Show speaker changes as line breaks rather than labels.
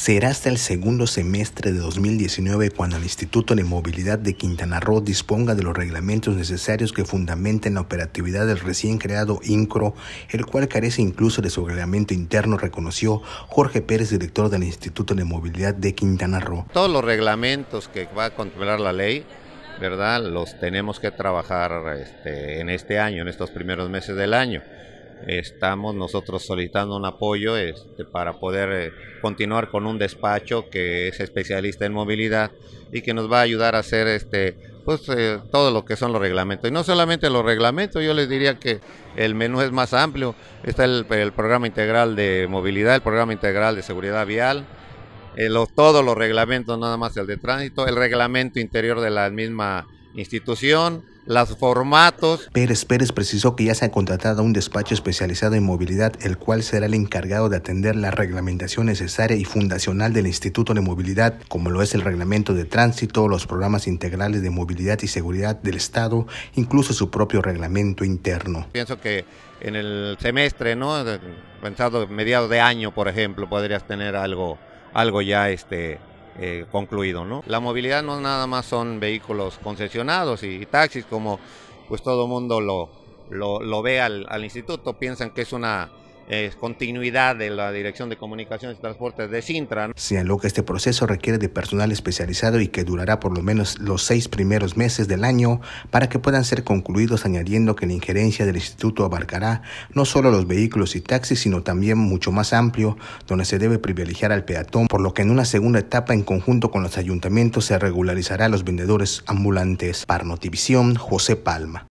Será hasta el segundo semestre de 2019 cuando el Instituto de Movilidad de Quintana Roo disponga de los reglamentos necesarios que fundamenten la operatividad del recién creado INCRO, el cual carece incluso de su reglamento interno, reconoció Jorge Pérez, director del Instituto de Movilidad de Quintana Roo.
Todos los reglamentos que va a controlar la ley, ¿verdad? Los tenemos que trabajar este, en este año, en estos primeros meses del año estamos nosotros solicitando un apoyo este, para poder eh, continuar con un despacho que es especialista en movilidad y que nos va a ayudar a hacer este pues eh, todo lo que son los reglamentos y no solamente los reglamentos yo les diría que el menú es más amplio está el, programa integral de movilidad el programa integral de seguridad vial eh, los, todos los reglamentos nada más el de tránsito el reglamento interior de la misma institución, los formatos.
Pérez Pérez precisó que ya se ha contratado un despacho especializado en movilidad, el cual será el encargado de atender la reglamentación necesaria y fundacional del Instituto de Movilidad, como lo es el reglamento de tránsito, los programas integrales de movilidad y seguridad del Estado, incluso su propio reglamento interno.
Pienso que en el semestre, ¿no? pensado mediados de año, por ejemplo, podrías tener algo, algo ya este, eh, concluido. ¿no? La movilidad no nada más son vehículos concesionados y, taxis, como pues todo mundo lo, lo, ve al, instituto, piensan que es una es continuidad de la Dirección de Comunicaciones y Transportes de Sintra. Señaló
que este proceso requiere de personal especializado y que durará por lo menos los seis primeros meses del año para que puedan ser concluidos, añadiendo que la injerencia del instituto abarcará no solo los vehículos y taxis, sino también mucho más amplio, donde se debe privilegiar al peatón, por lo que en una segunda etapa en conjunto con los ayuntamientos se regularizará a los vendedores ambulantes. Para José Palma.